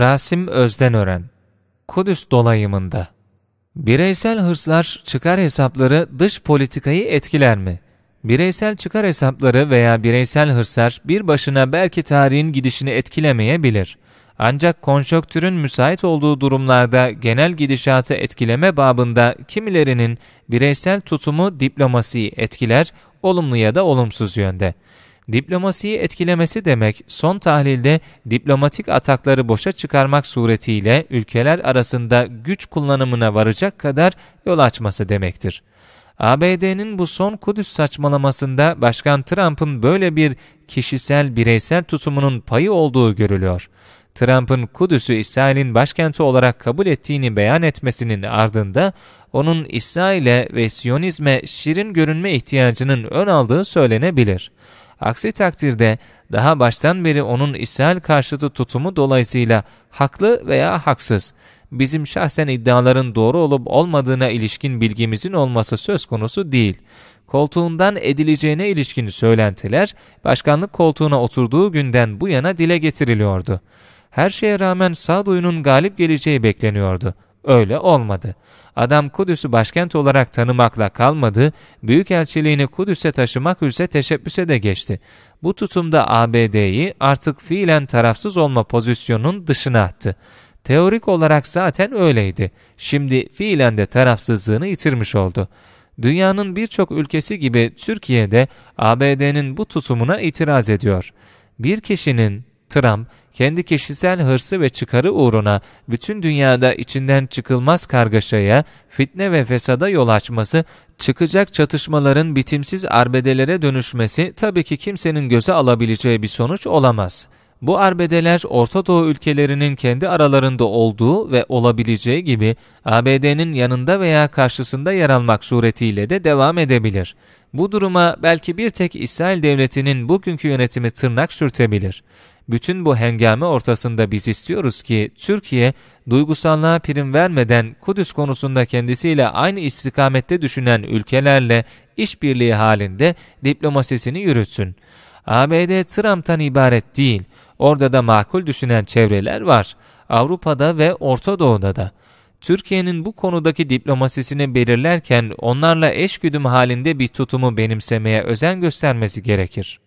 Rasim Özdenören Kudüs dolayımında Bireysel hırslar çıkar hesapları dış politikayı etkiler mi? Bireysel çıkar hesapları veya bireysel hırslar bir başına belki tarihin gidişini etkilemeyebilir. Ancak konjonktürün müsait olduğu durumlarda genel gidişatı etkileme babında kimilerinin bireysel tutumu diplomasiyi etkiler, olumlu ya da olumsuz yönde diplomasiyi etkilemesi demek son tahlilde diplomatik atakları boşa çıkarmak suretiyle ülkeler arasında güç kullanımına varacak kadar yol açması demektir. ABD'nin bu son Kudüs saçmalamasında Başkan Trump'ın böyle bir kişisel bireysel tutumunun payı olduğu görülüyor. Trump'ın Kudüs'ü İsrail'in başkenti olarak kabul ettiğini beyan etmesinin ardında onun İsrail'e ve Siyonizme şirin görünme ihtiyacının ön aldığı söylenebilir. Aksi takdirde daha baştan beri onun İsrail karşıtı tutumu dolayısıyla haklı veya haksız, bizim şahsen iddiaların doğru olup olmadığına ilişkin bilgimizin olması söz konusu değil. Koltuğundan edileceğine ilişkin söylentiler, başkanlık koltuğuna oturduğu günden bu yana dile getiriliyordu. Her şeye rağmen sağduyunun galip geleceği bekleniyordu. Öyle olmadı. Adam Kudüs'ü başkent olarak tanımakla kalmadı, büyükelçiliğini Kudüs'e taşımak üzere teşebbüse de geçti. Bu tutumda ABD'yi artık fiilen tarafsız olma pozisyonunun dışına attı. Teorik olarak zaten öyleydi. Şimdi fiilen de tarafsızlığını yitirmiş oldu. Dünyanın birçok ülkesi gibi Türkiye'de ABD'nin bu tutumuna itiraz ediyor. Bir kişinin Trump, kendi kişisel hırsı ve çıkarı uğruna bütün dünyada içinden çıkılmaz kargaşaya, fitne ve fesada yol açması, çıkacak çatışmaların bitimsiz arbedelere dönüşmesi tabii ki kimsenin göze alabileceği bir sonuç olamaz.'' Bu arbedeler Orta Doğu ülkelerinin kendi aralarında olduğu ve olabileceği gibi ABD'nin yanında veya karşısında yer almak suretiyle de devam edebilir. Bu duruma belki bir tek İsrail devletinin bugünkü yönetimi tırnak sürtebilir bütün bu hengame ortasında biz istiyoruz ki Türkiye duygusallığa prim vermeden Kudüs konusunda kendisiyle aynı istikamette düşünen ülkelerle işbirliği halinde diplomasisini yürütsün. ABD Trump'tan ibaret değil, orada da makul düşünen çevreler var. Avrupa'da ve Orta Doğu'da da. Türkiye'nin bu konudaki diplomasisini belirlerken onlarla eşgüdüm halinde bir tutumu benimsemeye özen göstermesi gerekir.